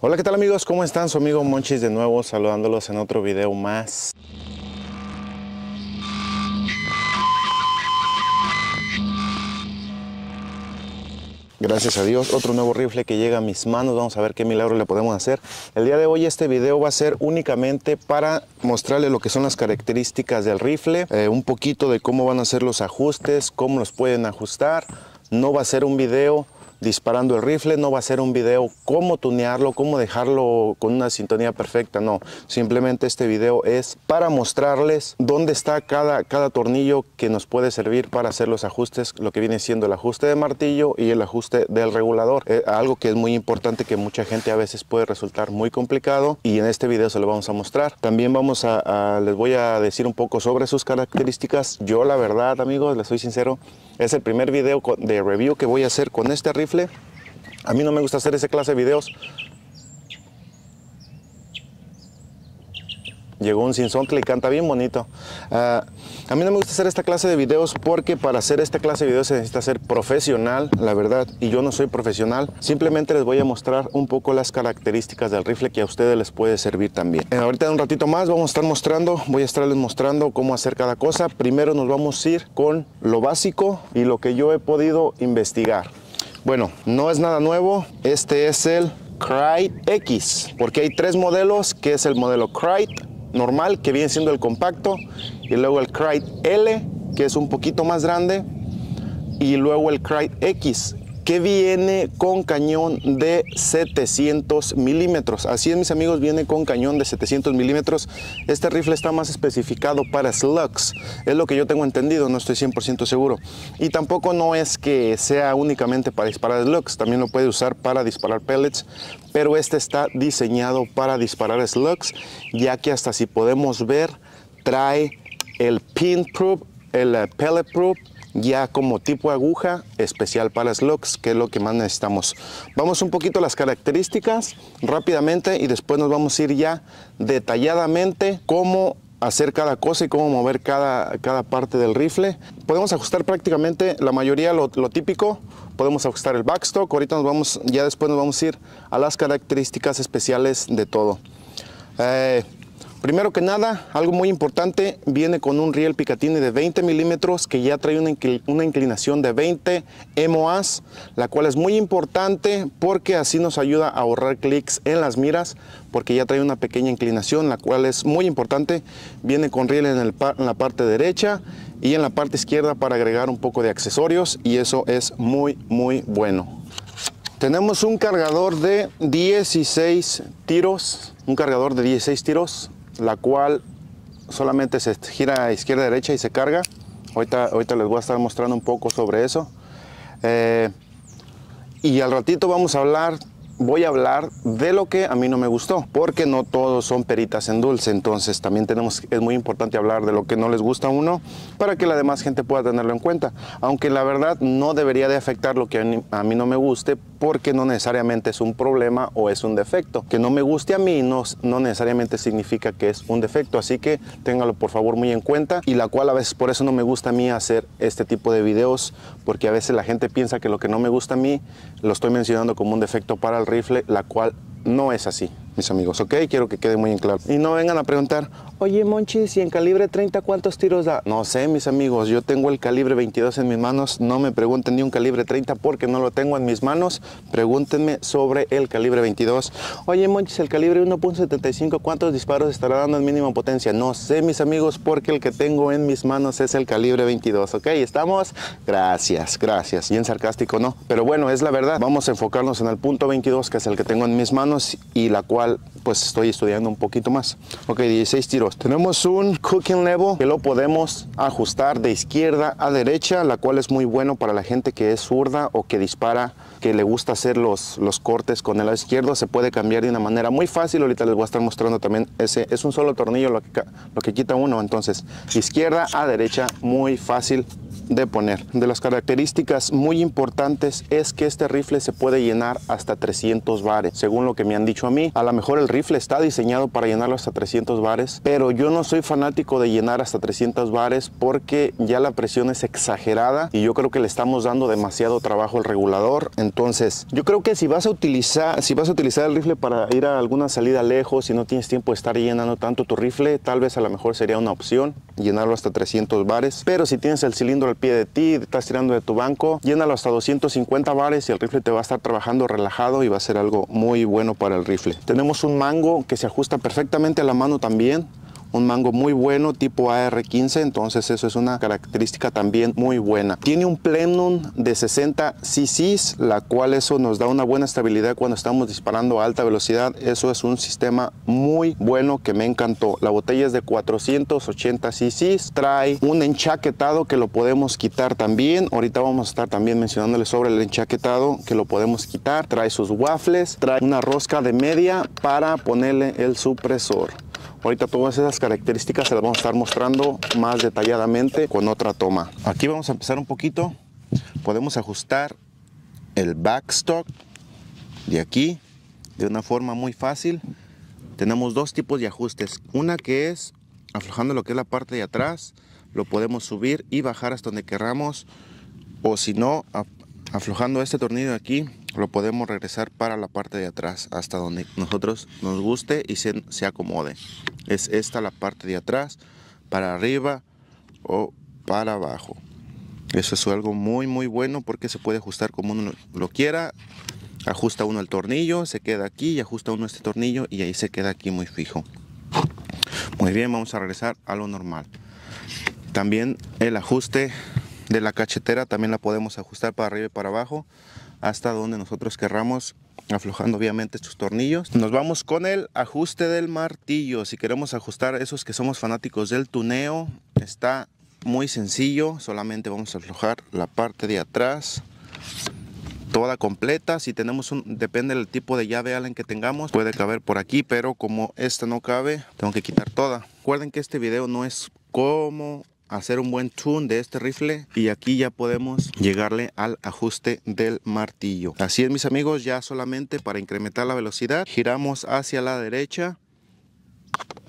Hola, ¿qué tal amigos? ¿Cómo están? Su amigo Monchis de nuevo saludándolos en otro video más. Gracias a Dios, otro nuevo rifle que llega a mis manos, vamos a ver qué milagro le podemos hacer. El día de hoy este video va a ser únicamente para mostrarle lo que son las características del rifle, eh, un poquito de cómo van a ser los ajustes, cómo los pueden ajustar. No va a ser un video disparando el rifle, no va a ser un video cómo tunearlo, cómo dejarlo con una sintonía perfecta, no. Simplemente este video es para mostrarles dónde está cada, cada tornillo que nos puede servir para hacer los ajustes, lo que viene siendo el ajuste de martillo y el ajuste del regulador. Eh, algo que es muy importante que mucha gente a veces puede resultar muy complicado y en este video se lo vamos a mostrar. También vamos a, a les voy a decir un poco sobre sus características. Yo la verdad amigos, les soy sincero, es el primer video de review que voy a hacer con este rifle. A mí no me gusta hacer ese clase de videos Llegó un que y canta bien bonito. Ah, a mí no me gusta hacer esta clase de videos porque para hacer esta clase de videos se necesita ser profesional, la verdad, y yo no soy profesional. Simplemente les voy a mostrar un poco las características del rifle que a ustedes les puede servir también. En eh, ahorita en un ratito más vamos a estar mostrando, voy a estarles mostrando cómo hacer cada cosa. Primero nos vamos a ir con lo básico y lo que yo he podido investigar. Bueno, no es nada nuevo, este es el Crye X, porque hay tres modelos, que es el modelo Cright, normal, que viene siendo el compacto, y luego el Crite L, que es un poquito más grande, y luego el Crite X, que viene con cañón de 700 milímetros. Así es, mis amigos, viene con cañón de 700 milímetros. Este rifle está más especificado para slugs, es lo que yo tengo entendido, no estoy 100% seguro. Y tampoco no es que sea únicamente para disparar slugs, también lo puede usar para disparar pellets, pero este está diseñado para disparar slugs, ya que hasta si podemos ver, trae el pin proof, el eh, pellet proof, ya como tipo aguja especial para slugs, que es lo que más necesitamos. Vamos un poquito a las características rápidamente y después nos vamos a ir ya detalladamente cómo hacer cada cosa y cómo mover cada, cada parte del rifle. Podemos ajustar prácticamente la mayoría lo, lo típico. Podemos ajustar el backstock. Ahorita nos vamos, ya después nos vamos a ir a las características especiales de todo. Eh, Primero que nada, algo muy importante, viene con un riel Picatinny de 20 milímetros que ya trae una, una, inclinación de 20 MOAs, la cual es muy importante porque así nos ayuda a ahorrar clics en las miras porque ya trae una pequeña inclinación, la cual es muy importante. Viene con riel en, en la parte derecha y en la parte izquierda para agregar un poco de accesorios y eso es muy, muy bueno. Tenemos un cargador de 16 tiros, un cargador de 16 tiros la cual solamente se gira a izquierda derecha y se carga. Ahorita, ahorita les voy a estar mostrando un poco sobre eso. Eh, y al ratito vamos a hablar voy a hablar de lo que a mí no me gustó, porque no todos son peritas en dulce, entonces también tenemos, es muy importante hablar de lo que no les gusta a uno para que la demás gente pueda tenerlo en cuenta, aunque la verdad no debería de afectar lo que a mí, no me guste, porque no necesariamente es un problema o es un defecto. Que no me guste a mí no, no necesariamente significa que es un defecto, así que téngalo por favor muy en cuenta y la cual a veces por eso no me gusta a mí hacer este tipo de videos, porque a veces la gente piensa que lo que no me gusta a mí lo estoy mencionando como un defecto para el rifle, la cual no es así mis amigos, ¿ok? Quiero que quede muy en claro. Y no vengan a preguntar, oye Monchi, si en calibre 30 cuántos tiros da. No sé, mis amigos, yo tengo el calibre 22 en mis manos, no me pregunten ni un calibre 30 porque no lo tengo en mis manos, pregúntenme sobre el calibre 22. Oye Monchi, el calibre 1.75, ¿cuántos disparos estará dando en mínima potencia? No sé, mis amigos, porque el que tengo en mis manos es el calibre 22, ¿ok? ¿Estamos? Gracias, gracias. Bien sarcástico, ¿no? Pero bueno, es la verdad. Vamos a enfocarnos en el punto 22, que es el que tengo en mis manos y la cual pues estoy estudiando un poquito más. Ok, 16 tiros. Tenemos un cooking level que lo podemos ajustar de izquierda a derecha, la cual es muy bueno para la gente que es zurda o que dispara, que le gusta hacer los, los cortes con el lado izquierdo. Se puede cambiar de una manera muy fácil. Ahorita les voy a estar mostrando también ese. Es un solo tornillo lo que, lo que quita uno. Entonces, izquierda a derecha, muy fácil de poner. De las características muy importantes es que este rifle se puede llenar hasta 300 bares, según lo que me han dicho a mí. A la mejor el rifle está diseñado para llenarlo hasta 300 bares, pero yo no soy fanático de llenar hasta 300 bares porque ya la presión es exagerada y yo creo que le estamos dando demasiado trabajo al regulador. Entonces, yo creo que si vas a utilizar, si vas a utilizar el rifle para ir a alguna salida lejos, y no tienes tiempo de estar llenando tanto tu rifle, tal vez a lo mejor sería una opción llenarlo hasta 300 bares. Pero si tienes el cilindro al pie de ti, estás tirando de tu banco, llénalo hasta 250 bares y el rifle te va a estar trabajando relajado y va a ser algo muy bueno para el rifle. Tenemos un mango que se ajusta perfectamente a la mano también un mango muy bueno tipo AR15, entonces eso es una característica también muy buena. Tiene un plenum de 60 cc, la cual eso nos da una buena estabilidad cuando estamos disparando a alta velocidad. Eso es un sistema muy bueno que me encantó. La botella es de 480 cc, trae un enchaquetado que lo podemos quitar también. Ahorita vamos a estar también mencionándole sobre el enchaquetado que lo podemos quitar. Trae sus waffles, trae una rosca de media para ponerle el supresor. Ahorita todas esas características se las vamos a estar mostrando más detalladamente con otra toma. Aquí vamos a empezar un poquito. Podemos ajustar el backstock de aquí de una forma muy fácil. Tenemos dos tipos de ajustes. Una que es aflojando lo que es la parte de atrás. Lo podemos subir y bajar hasta donde querramos. O si no, aflojando este tornillo de aquí lo podemos regresar para la parte de atrás hasta donde nosotros nos guste y se, se acomode es esta la parte de atrás para arriba o para abajo eso es algo muy muy bueno porque se puede ajustar como uno lo quiera ajusta uno el tornillo se queda aquí y ajusta uno este tornillo y ahí se queda aquí muy fijo muy bien vamos a regresar a lo normal también el ajuste de la cachetera también la podemos ajustar para arriba y para abajo hasta donde nosotros querramos aflojando obviamente estos tornillos. Nos vamos con el ajuste del martillo. Si queremos ajustar esos que somos fanáticos del tuneo, está muy sencillo. Solamente vamos a aflojar la parte de atrás toda completa. Si tenemos un, depende del tipo de llave Allen que tengamos, puede caber por aquí, pero como esta no cabe, tengo que quitar toda. Recuerden que este video no es como hacer un buen tune de este rifle y aquí ya podemos llegarle al ajuste del martillo así es mis amigos ya solamente para incrementar la velocidad giramos hacia la derecha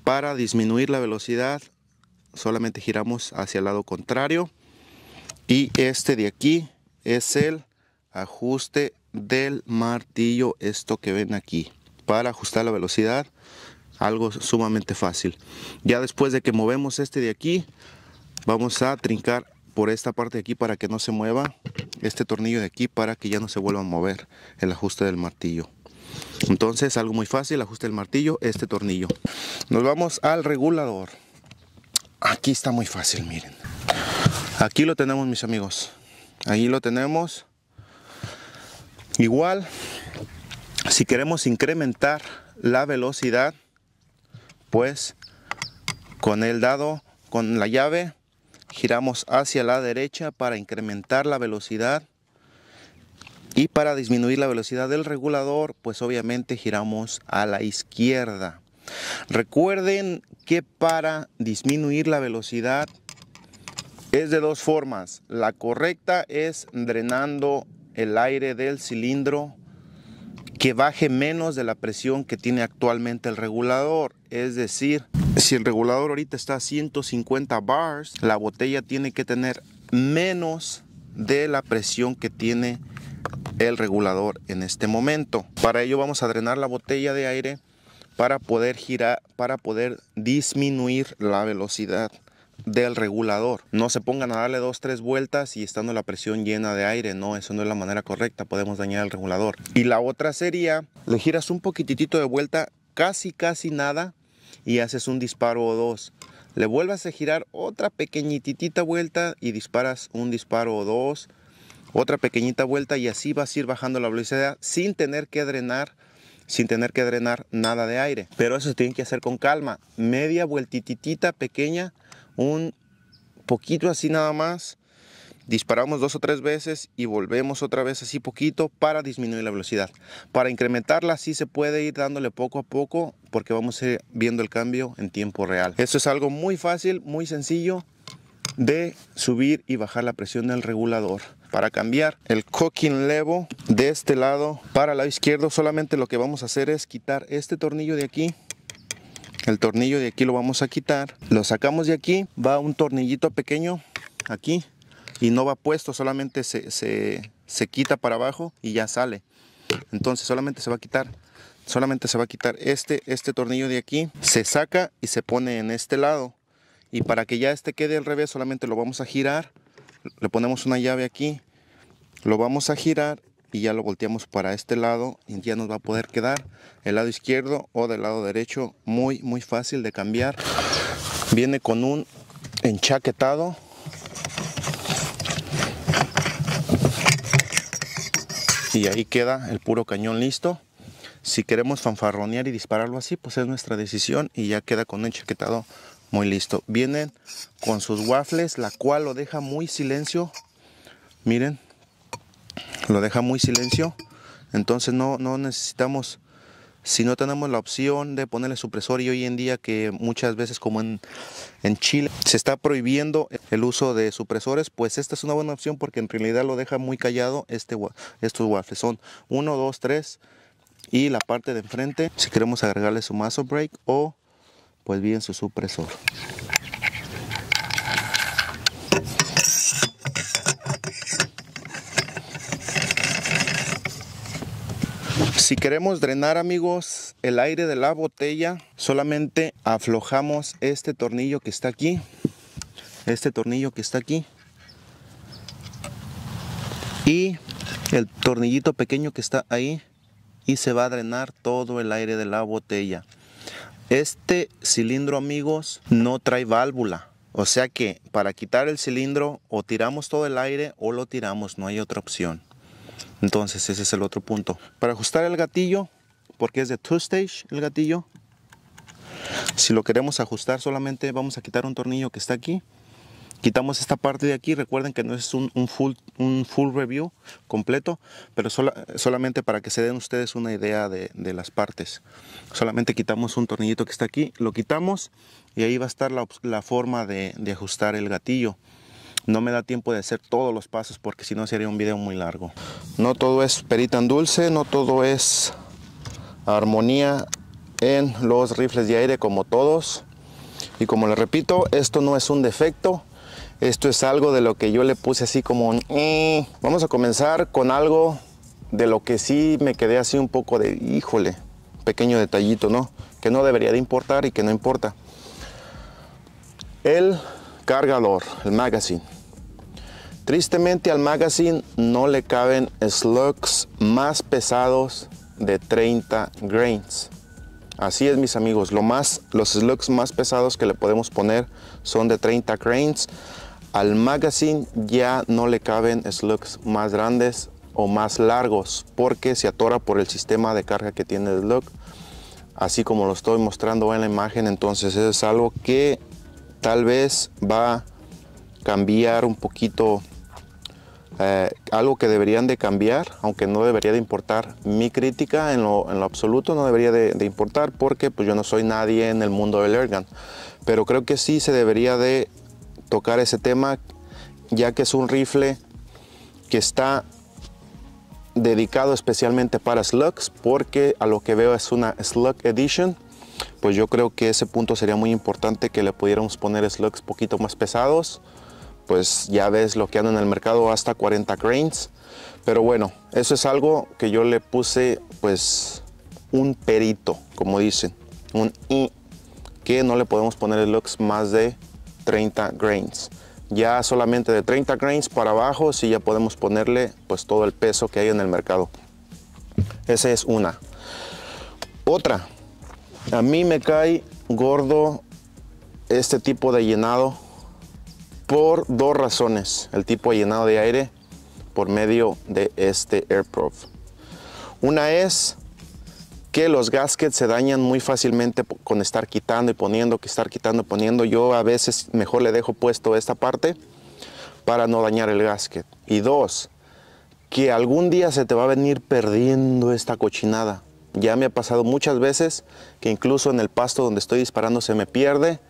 para disminuir la velocidad solamente giramos hacia el lado contrario y este de aquí es el ajuste del martillo esto que ven aquí para ajustar la velocidad algo sumamente fácil ya después de que movemos este de aquí Vamos a trincar por esta parte de aquí para que no se mueva este tornillo de aquí para que ya no se vuelva a mover el ajuste del martillo. Entonces algo muy fácil, ajuste del martillo, este tornillo. Nos vamos al regulador. Aquí está muy fácil, miren. Aquí lo tenemos mis amigos. Ahí lo tenemos. Igual, si queremos incrementar la velocidad, pues con el dado, con la llave, giramos hacia la derecha para incrementar la velocidad y para disminuir la velocidad del regulador pues obviamente giramos a la izquierda recuerden que para disminuir la velocidad es de dos formas la correcta es drenando el aire del cilindro que baje menos de la presión que tiene actualmente el regulador es decir si el regulador ahorita está a 150 bars, la botella tiene que tener menos de la presión que tiene el regulador en este momento. Para ello vamos a drenar la botella de aire para poder girar, para poder disminuir la velocidad del regulador. No se pongan a darle dos, tres vueltas y estando la presión llena de aire. No, eso no es la manera correcta. Podemos dañar el regulador. Y la otra sería, le giras un poquitito de vuelta, casi, casi nada y haces un disparo o dos. Le vuelvas a girar otra pequeñitita vuelta y disparas un disparo o dos, otra pequeñita vuelta y así vas a ir bajando la velocidad sin tener que drenar sin tener que drenar nada de aire. Pero eso se que hacer con calma. Media vueltitita pequeña, un poquito así nada más disparamos dos o tres veces y volvemos otra vez así poquito para disminuir la velocidad. Para incrementarla sí se puede ir dándole poco a poco porque vamos a ir viendo el cambio en tiempo real. Esto es algo muy fácil, muy sencillo de subir y bajar la presión del regulador. Para cambiar el cocking levo de este lado para el lado izquierdo, solamente lo que vamos a hacer es quitar este tornillo de aquí. El tornillo de aquí lo vamos a quitar. Lo sacamos de aquí. Va un tornillito pequeño aquí y no va puesto, solamente se, quita para abajo y ya sale. Entonces solamente se va a quitar solamente se va a quitar este, este tornillo de aquí, se saca y se pone en este lado. Y para que ya este quede al revés, solamente lo vamos a girar, le ponemos una llave aquí, lo vamos a girar y ya lo volteamos para este lado y ya nos va a poder quedar el lado izquierdo o del lado derecho. Muy, muy fácil de cambiar. Viene con un enchaquetado y este. ahí queda el puro cañón listo. Si queremos fanfarronear y dispararlo así, pues es nuestra decisión y ya queda con un chaquetado muy listo. Vienen con sus waffles, la cual lo deja muy silencio. Miren, lo deja muy silencio. Entonces no, no necesitamos si no tenemos la opción de ponerle supresor y hoy en día que muchas veces como en, Chile se está prohibiendo el uso de supresores, pues esta es una buena opción porque en realidad lo deja muy callado este, estos waffles. Son 1, 2, 3 y la parte de enfrente si queremos agregarle su mazo break o pues bien su supresor. Si queremos drenar amigos el aire de la botella, solamente aflojamos este tornillo que está aquí. Este tornillo que está aquí. Y el tornillito pequeño que está ahí. Y se va a drenar todo el aire de la botella. Este cilindro amigos no trae válvula. O sea que para quitar el cilindro o tiramos todo el aire o lo tiramos, no hay otra opción. Entonces ese es el otro punto. Para ajustar el gatillo, porque es de two stage el gatillo, si lo queremos ajustar solamente vamos a quitar un tornillo que está aquí. Quitamos esta parte de aquí, recuerden que no es un, full, un full review completo, pero solamente para que se den ustedes una idea de, las partes. Solamente quitamos un tornillito que está aquí, lo quitamos y ahí va a estar la, forma de ajustar el gatillo. No me da tiempo de hacer todos los pasos porque si no sería un video muy largo. No todo es perita en dulce, no todo es armonía en los rifles de aire como todos. Y como les repito, esto no es un defecto, esto es algo de lo que yo le puse así como eh, Vamos a comenzar con algo de lo que sí me quedé así un poco de, híjole, pequeño detallito, ¿no? Que no debería de importar y que no importa. El cargador, el magazine. Tristemente al magazine no le caben slugs más pesados de 30 grains. Así es mis amigos, lo más, los slugs más pesados que le podemos poner son de 30 grains. Al magazine ya no le caben slugs más grandes o más largos porque se atora por el sistema de carga que tiene el slug. Así como lo estoy mostrando en la imagen, entonces es algo que tal vez va a cambiar un poquito eh, algo que deberían de cambiar, aunque no debería de importar mi crítica en lo, absoluto, no debería de, importar porque pues, yo no soy nadie en el mundo del ergan, Pero creo que sí se debería de tocar ese tema, ya que es un rifle que está dedicado especialmente para slugs, porque a lo que veo es una slug edition, pues yo creo que ese punto sería muy importante que le pudiéramos poner slugs poquito más pesados, pues ya ves lo que anda en el mercado hasta 40 grains Pero bueno, eso es algo que yo le puse pues un perito, como dicen, un I, que no le podemos poner el lux más de 30 grains. Ya solamente de 30 grains para abajo sí ya podemos ponerle pues todo el peso que hay en el mercado. Esa es una. Otra, a mí me cae gordo este tipo de llenado por dos razones. El tipo ha llenado de aire por medio de este airproof. Una es que los gaskets se dañan muy fácilmente con estar quitando y poniendo, que estar quitando y poniendo. Yo a veces mejor le dejo puesto esta parte para no dañar el gasket. Y dos, que algún día se te va a venir perdiendo esta cochinada. Ya me ha pasado muchas veces que incluso en el pasto donde estoy disparando se me pierde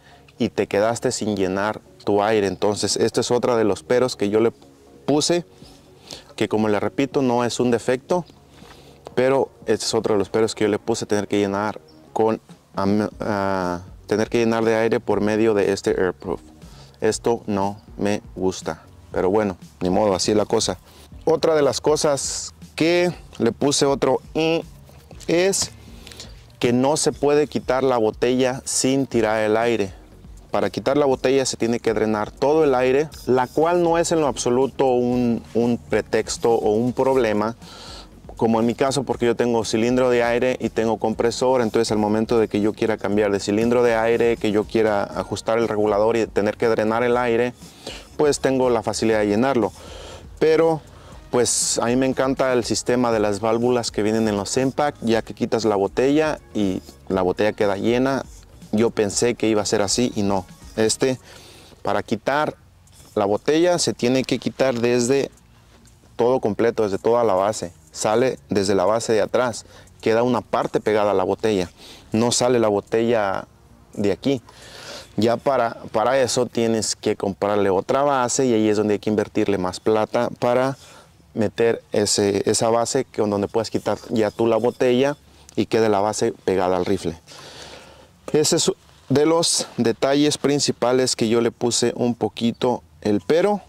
y te quedaste sin llenar tu aire. Entonces, esta es otra de los peros que yo le puse, que como le repito, no es un defecto, pero este es otro de los peros que yo le puse, tener que llenar con... Ah, tener que llenar de aire por medio de este AirProof. Esto no me gusta, pero bueno, ni modo, así es la cosa. Otra de las cosas que le puse otro es que no se puede quitar la botella sin tirar el aire. Para quitar la botella se tiene que drenar todo el aire, la cual no es en lo absoluto un, pretexto o un problema, como en mi caso porque yo tengo cilindro de aire y tengo compresor, entonces al momento de que yo quiera cambiar de cilindro de aire, que yo quiera ajustar el regulador y tener que drenar el aire, pues tengo la facilidad de llenarlo. Pero pues a mí me encanta el sistema de las válvulas que vienen en los impact ya que quitas la botella y la botella queda llena, yo pensé que iba a ser así y no. Este, para quitar la botella, se tiene que quitar desde todo completo, desde toda la base. Sale desde la base de atrás, queda una parte pegada a la botella. No sale la botella de aquí. Ya para, para eso tienes que comprarle otra base y ahí es donde hay que invertirle más plata para meter esa base que, donde puedes quitar ya tú la botella y quede la base pegada al rifle. Ese es de los detalles principales que yo le puse un poquito el pero.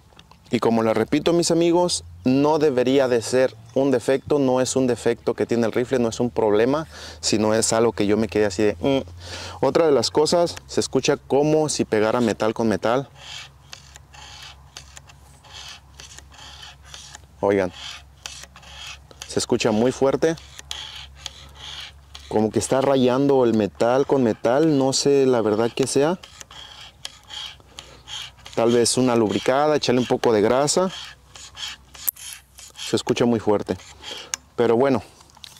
Y como le repito mis amigos, no debería de ser un defecto, no es un defecto que tiene el rifle, no es un problema, sino es algo que yo me quedé así de... Mm". Otra de las cosas, se escucha como si pegara metal con metal. Oigan, se escucha muy fuerte como que está rayando el metal con metal, no sé la verdad que sea. Tal vez una lubricada, echarle un poco de grasa. Se escucha muy fuerte. Pero bueno,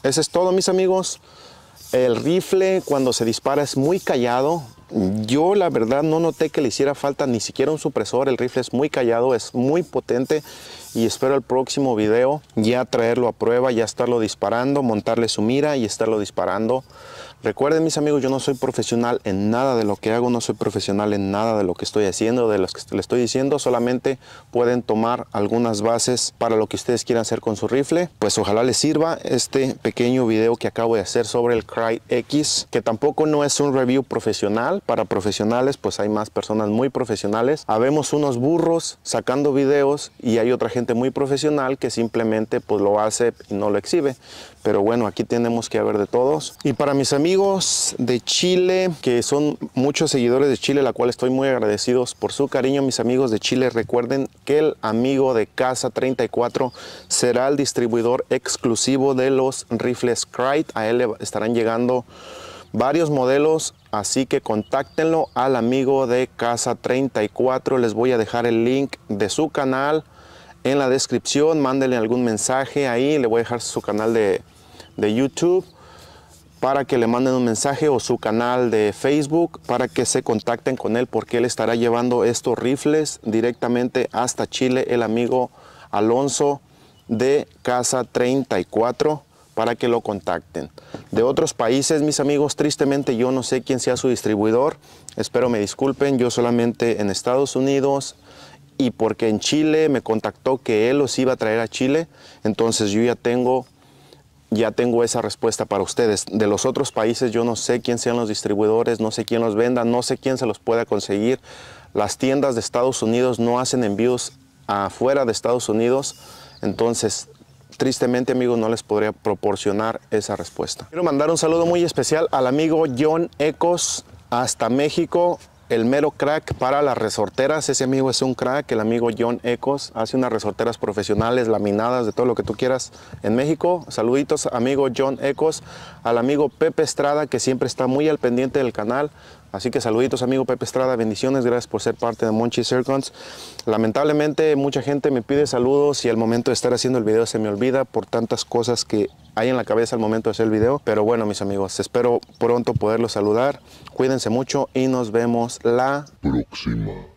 eso es todo mis amigos. El rifle cuando se dispara es muy callado. Yo la verdad no noté que le hiciera falta ni siquiera un supresor. El rifle es muy callado, es muy potente y espero el próximo video ya traerlo a prueba, ya estarlo disparando, montarle su mira y estarlo disparando. Recuerden mis amigos, yo no soy profesional en nada de lo que hago, no soy profesional en nada de lo que estoy haciendo, de lo que le estoy diciendo, solamente pueden tomar algunas bases para lo que ustedes quieran hacer con su rifle. Pues ojalá les sirva este pequeño video que acabo de hacer sobre el Cry X, que tampoco no es un review profesional, para profesionales pues hay más personas muy profesionales. Habemos unos burros sacando videos y hay otra gente muy profesional que simplemente pues lo hace y no lo exhibe pero bueno, aquí tenemos que haber de todos. Y para mis amigos de Chile, que son muchos seguidores de Chile, la cual estoy muy agradecido por su cariño, mis amigos de Chile, recuerden que el amigo de Casa 34 será el distribuidor exclusivo de los rifles Krait. A él le estarán llegando varios modelos, así que contáctenlo al amigo de Casa 34. Les voy a dejar el link de su canal en la descripción, mándenle algún mensaje ahí, le voy a dejar su canal de, de YouTube para que le manden un mensaje o su canal de Facebook para que se contacten con él porque él estará llevando estos rifles directamente hasta Chile el amigo Alonso de Casa 34 para que lo contacten. De otros países, mis amigos, tristemente yo no sé quién sea su distribuidor. Espero me disculpen, yo solamente en Estados Unidos y porque en Chile me contactó que él los iba a traer a Chile. Entonces yo ya tengo ya tengo esa respuesta para ustedes. De los otros países yo no sé quién sean los distribuidores, no sé quién los venda, no sé quién se los pueda conseguir. Las tiendas de Estados Unidos no hacen envíos afuera de Estados Unidos, entonces tristemente amigos no les podría proporcionar esa respuesta. Quiero mandar un saludo muy especial al amigo John Ecos hasta México el mero crack para las resorteras. Ese amigo es un crack, el amigo John Ecos. Hace unas resorteras profesionales, laminadas, de todo lo que tú quieras en México. Saluditos, amigo John Ecos. Al amigo Pepe Estrada, que siempre está muy al pendiente del canal. Así que saluditos amigo Pepe Estrada, bendiciones, gracias por ser parte de Monchi Circons. Lamentablemente mucha gente me pide saludos y al momento de estar haciendo el video se me olvida por tantas cosas que hay en la cabeza al momento de hacer el video. Pero bueno mis amigos, espero pronto poderlos saludar. Cuídense mucho y nos vemos la próxima.